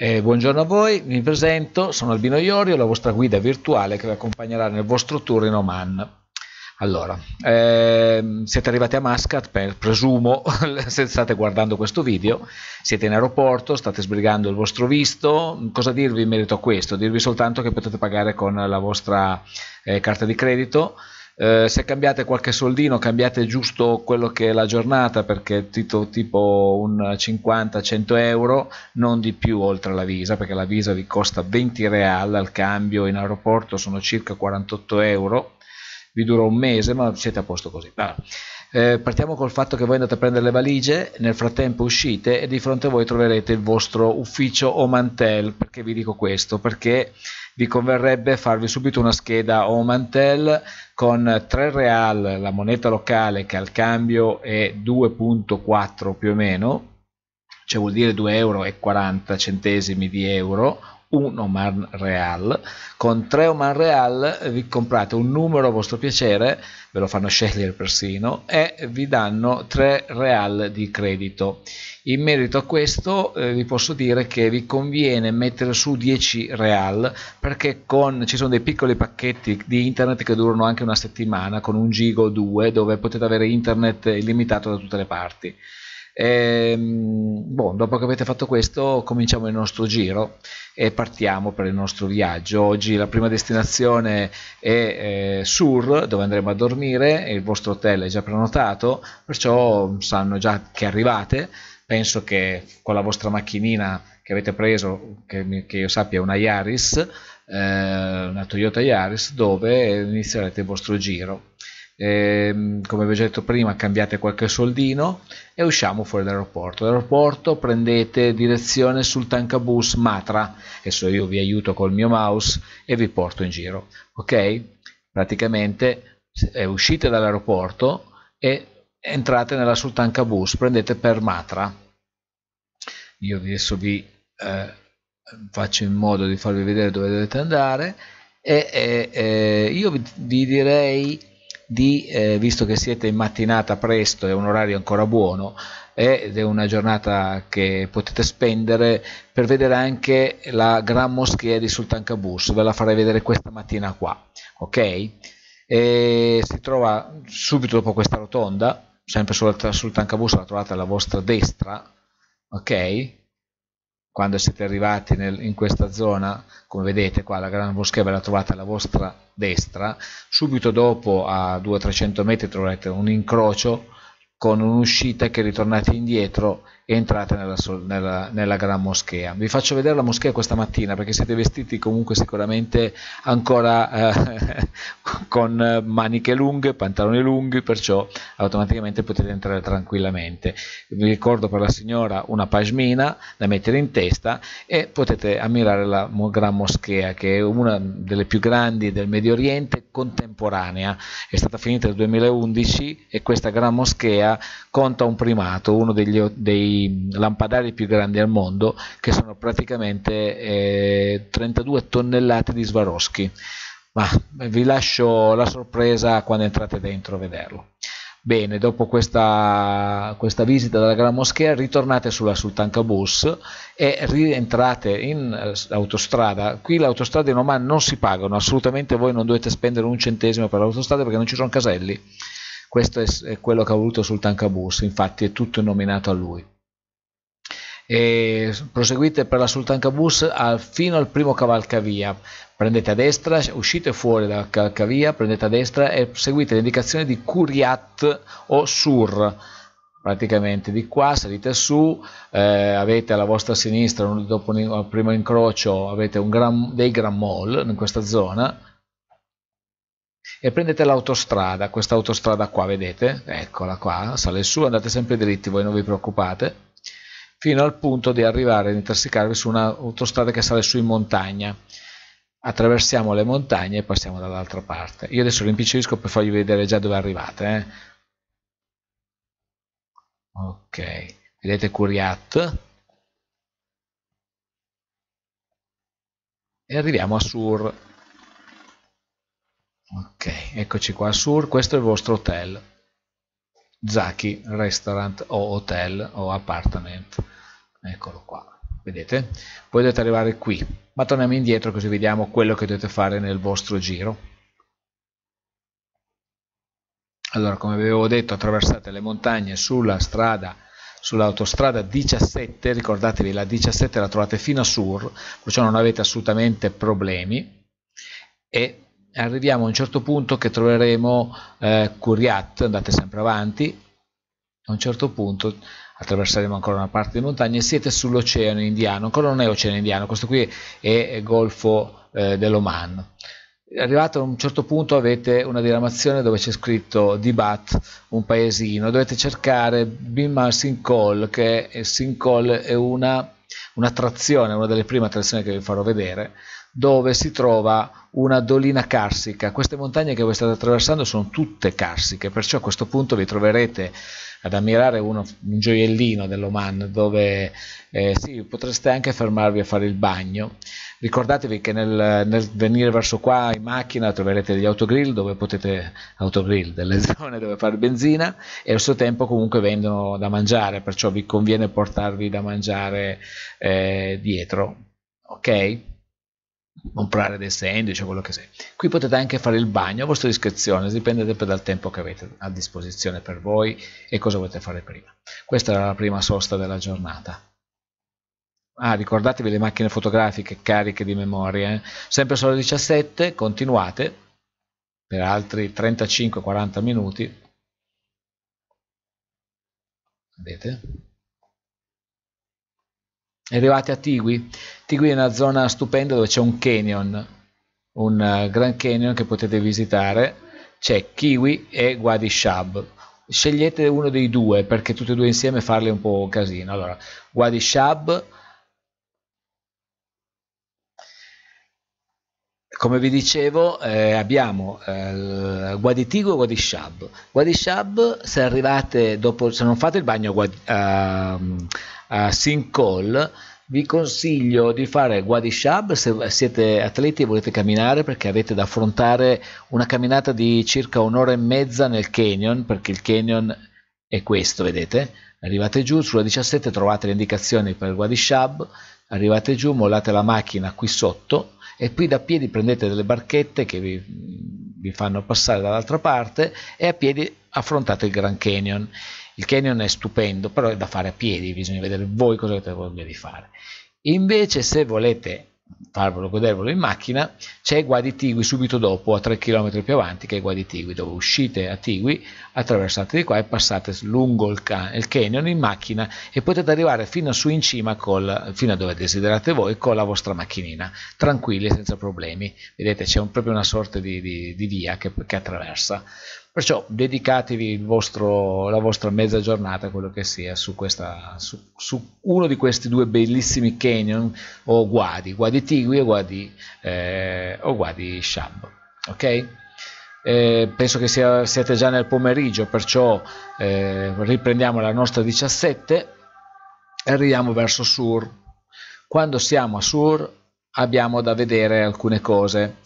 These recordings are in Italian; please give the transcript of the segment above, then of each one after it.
Eh, buongiorno a voi, mi presento, sono Albino Iorio, la vostra guida virtuale che vi accompagnerà nel vostro tour in Oman. Allora, ehm, siete arrivati a Muscat, per, presumo, se state guardando questo video, siete in aeroporto, state sbrigando il vostro visto, cosa dirvi in merito a questo? Dirvi soltanto che potete pagare con la vostra eh, carta di credito, eh, se cambiate qualche soldino, cambiate giusto quello che è la giornata, perché tipo, tipo un 50-100 euro, non di più oltre la visa, perché la visa vi costa 20 real al cambio in aeroporto, sono circa 48 euro, vi dura un mese, ma siete a posto così. Allora eh, partiamo col fatto che voi andate a prendere le valigie, nel frattempo uscite e di fronte a voi troverete il vostro ufficio o mantel, perché vi dico questo? Perché vi converrebbe farvi subito una scheda o mantel con 3 real, la moneta locale che al cambio è 2.4 più o meno, cioè vuol dire 2,40 euro di euro un Oman Real. Con tre Oman Real vi comprate un numero a vostro piacere, ve lo fanno scegliere persino, e vi danno tre Real di credito. In merito a questo eh, vi posso dire che vi conviene mettere su 10 Real perché con, ci sono dei piccoli pacchetti di internet che durano anche una settimana con un gigo o due dove potete avere internet illimitato da tutte le parti. E, ehm, boh, dopo che avete fatto questo cominciamo il nostro giro e partiamo per il nostro viaggio. Oggi la prima destinazione è eh, Sur dove andremo a dormire, il vostro hotel è già prenotato, perciò sanno già che arrivate. Penso che con la vostra macchinina che avete preso, che, che io sappia è una Yaris, eh, una Toyota Yaris, dove inizierete il vostro giro eh, come vi ho detto prima cambiate qualche soldino e usciamo fuori dall'aeroporto l'aeroporto prendete direzione sul tankabus Matra adesso io vi aiuto col mio mouse e vi porto in giro ok praticamente eh, uscite dall'aeroporto e entrate nella sultan kabus prendete per Matra. Io adesso vi eh, faccio in modo di farvi vedere dove dovete andare e, e, e io vi, vi direi di, eh, visto che siete in mattinata presto, è un orario ancora buono, ed è una giornata che potete spendere per vedere anche la gran moschea di Sultan Sultankabus, ve la farei vedere questa mattina qua, ok? E si trova subito dopo questa rotonda, sempre sulla Sultankabus la trovate alla vostra destra, ok? Quando siete arrivati nel, in questa zona, come vedete qua, la gran moschea ve la trovate alla vostra destra destra, subito dopo a 200-300 metri troverete un incrocio con un'uscita che ritornate indietro entrate nella, nella, nella, Gran Moschea. Vi faccio vedere la moschea questa mattina perché siete vestiti comunque sicuramente ancora eh, con maniche lunghe, pantaloni lunghi, perciò automaticamente potete entrare tranquillamente. Vi ricordo per la signora una pasmina da mettere in testa e potete ammirare la Gran Moschea che è una delle più grandi del Medio Oriente contemporanea. È stata finita nel 2011 e questa Gran Moschea conta un primato, uno degli, dei lampadari più grandi al mondo, che sono praticamente eh, 32 tonnellate di Swarovski. Ma vi lascio la sorpresa quando entrate dentro a vederlo. Bene, dopo questa, questa, visita dalla Gran Moschea ritornate sulla Sultankabus e rientrate in eh, autostrada. Qui l'autostrada in Oman non si pagano, assolutamente voi non dovete spendere un centesimo per l'autostrada perché non ci sono caselli. Questo è, quello che ha voluto Sultankabus, infatti è tutto nominato a lui e proseguite per la Sultan al, fino al primo cavalcavia prendete a destra, uscite fuori dal cavalcavia, prendete a destra e seguite l'indicazione di Curiat o Sur praticamente di qua salite su eh, avete alla vostra sinistra dopo il primo incrocio avete gran, dei gran mall in questa zona e prendete l'autostrada questa autostrada qua vedete eccola qua sale su andate sempre dritti voi non vi preoccupate fino al punto di arrivare ad intersecarvi su un'autostrada che sale su in montagna. Attraversiamo le montagne e passiamo dall'altra parte. Io adesso lo per farvi vedere già dove arrivate. Eh. Ok, vedete Curiat. E arriviamo a Sur. Ok, eccoci qua a Sur, questo è il vostro hotel. Zaki Restaurant o Hotel o Apartment eccolo qua vedete poi dovete arrivare qui ma torniamo indietro così vediamo quello che dovete fare nel vostro giro allora come avevo detto attraversate le montagne sulla strada sull'autostrada 17 ricordatevi la 17 la trovate fino a Sur perciò non avete assolutamente problemi e arriviamo a un certo punto che troveremo eh, Curiat, andate sempre avanti, a un certo punto attraverseremo ancora una parte di montagna e siete sull'oceano indiano, ancora non è oceano indiano, questo qui è golfo eh, dell'Oman. Arrivato a un certo punto avete una diramazione dove c'è scritto Dibat, un paesino, dovete cercare Bimar Sinkol, che Sinkol è una, un'attrazione, una delle prime attrazioni che vi farò vedere, dove si trova una dolina carsica. Queste montagne che voi state attraversando sono tutte carsiche, perciò a questo punto vi troverete ad ammirare uno, un gioiellino dell'Oman dove eh, sì, potreste anche fermarvi a fare il bagno. Ricordatevi che nel, nel, venire verso qua in macchina troverete degli autogrill dove potete autogrill, delle zone dove fare benzina e allo stesso tempo comunque vendono da mangiare, perciò vi conviene portarvi da mangiare eh, dietro. Ok? comprare dei sandwich o quello che sia. Qui potete anche fare il bagno a vostra discrezione, dipende sempre dal tempo che avete a disposizione per voi e cosa volete fare prima. Questa era la prima sosta della giornata. Ah, ricordatevi le macchine fotografiche cariche di memoria, eh? sempre solo 17, continuate per altri 35-40 minuti. Vedete? Arrivate a Tigui, ti qui è una zona stupenda dove c'è un canyon, un eh, Grand Canyon che potete visitare, c'è Kiwi e Wadi Shab. Scegliete uno dei due perché tutti e due insieme farli è un po' casino. Allora, Wadi Shab come vi dicevo eh, abbiamo eh, Guaditigo e Wadi Shab, se arrivate dopo se non fate il bagno a, ehm, a, a Sincol vi consiglio di fare Wadi Shab se siete atleti e volete camminare perché avete da affrontare una camminata di circa un'ora e mezza nel canyon perché il canyon è questo vedete arrivate giù sulla 17 trovate le indicazioni per Wadi Shab arrivate giù mollate la macchina qui sotto e qui da piedi prendete delle barchette che vi, vi fanno passare dall'altra parte e a piedi affrontate il Grand Canyon il canyon è stupendo, però è da fare a piedi, bisogna vedere voi cosa avete voglia di fare. Invece se volete farvelo godervelo in macchina, c'è Guadi Tigui subito dopo, a 3 km più avanti, che è Guadi Tigui, dove uscite a Tigui, attraversate di qua e passate lungo il, can il canyon in macchina e potete arrivare fino su in cima, col, fino a dove desiderate voi, con la vostra macchinina, tranquilli, senza problemi. Vedete, c'è un, proprio una sorta di, di, di via che, che attraversa. Perciò dedicatevi vostro, la vostra mezza giornata, quello che sia, su, questa, su, su, uno di questi due bellissimi canyon o guadi, guadi Tigui o guadi, eh, o guadi Shab. Ok? Eh, penso che sia, siate già nel pomeriggio, perciò eh, riprendiamo la nostra 17 e arriviamo verso Sur. Quando siamo a Sur abbiamo da vedere alcune cose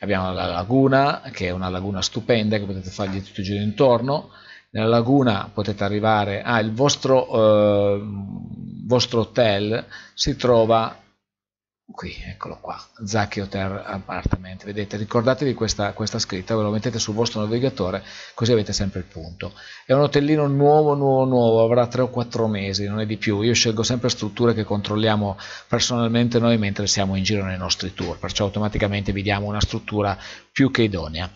abbiamo la laguna che è una laguna stupenda che potete fargli tutto il giro intorno nella laguna potete arrivare al ah, vostro, eh, vostro hotel si trova qui, eccolo qua, Zacchi Hotel Apartment, vedete, ricordatevi questa, questa, scritta, ve lo mettete sul vostro navigatore così avete sempre il punto. È un hotellino nuovo, nuovo, nuovo, avrà 3 o 4 mesi, non è di più, io scelgo sempre strutture che controlliamo personalmente noi mentre siamo in giro nei nostri tour, perciò automaticamente vi diamo una struttura più che idonea.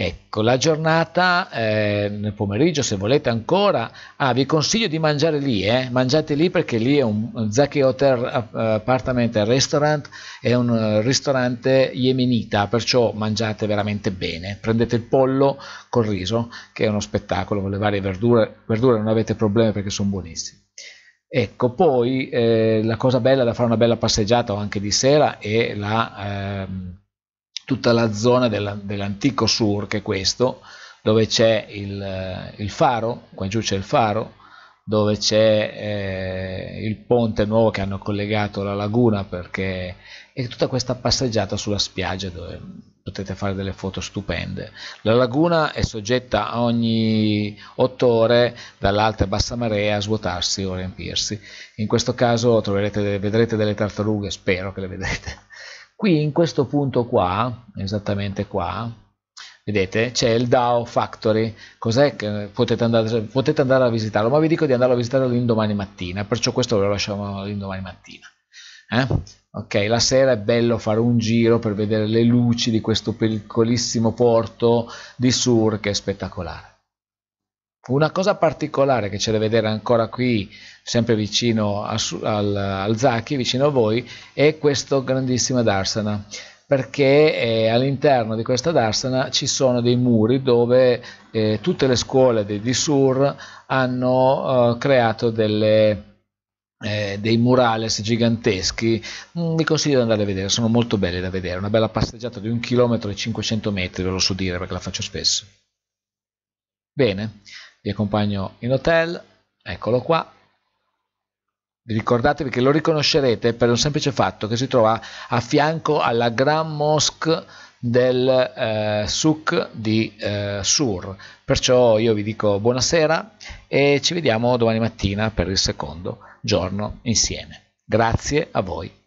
Ecco, la giornata eh, nel pomeriggio, se volete ancora, ah, vi consiglio di mangiare lì, eh? mangiate lì perché lì è un Zaki Hotel Apartment Restaurant, è un eh, ristorante yemenita, perciò mangiate veramente bene. Prendete il pollo col riso, che è uno spettacolo, con le varie verdure, verdure non avete problemi perché sono buonissime. Ecco, poi eh, la cosa bella da fare una bella passeggiata o anche di sera è la... Ehm, tutta la zona dell'antico Sur, che è questo, dove c'è il, eh, il, faro, qua giù c'è il faro, dove c'è eh, il ponte nuovo che hanno collegato la laguna perché è tutta questa passeggiata sulla spiaggia dove potete fare delle foto stupende. La laguna è soggetta a ogni 8 ore dall'alta e bassa marea a svuotarsi o riempirsi. In questo caso troverete, vedrete delle tartarughe, spero che le vedrete Qui in questo punto qua, esattamente qua, vedete c'è il DAO Factory, cos'è che potete andare, potete andare, a visitarlo, ma vi dico di andarlo a visitare l'indomani mattina, perciò questo ve lo lasciamo l'indomani mattina. Eh? Ok, la sera è bello fare un giro per vedere le luci di questo piccolissimo porto di Sur che è spettacolare. Una cosa particolare che c'è da vedere ancora qui, sempre vicino a, al, al Zacchi, vicino a voi, è questa grandissima darsana perché eh, all'interno di questa darsana ci sono dei muri dove eh, tutte le scuole di, Dissur hanno eh, creato delle, eh, dei murales giganteschi mm, vi consiglio di andare a vedere sono molto belli da vedere una bella passeggiata di un chilometro e 500 metri ve lo so dire perché la faccio spesso bene vi accompagno in hotel, eccolo qua. Ricordatevi che lo riconoscerete per un semplice fatto che si trova a fianco alla Grand Mosque del eh, Souk di eh, Sur. Perciò io vi dico buonasera e ci vediamo domani mattina per il secondo giorno insieme. Grazie a voi.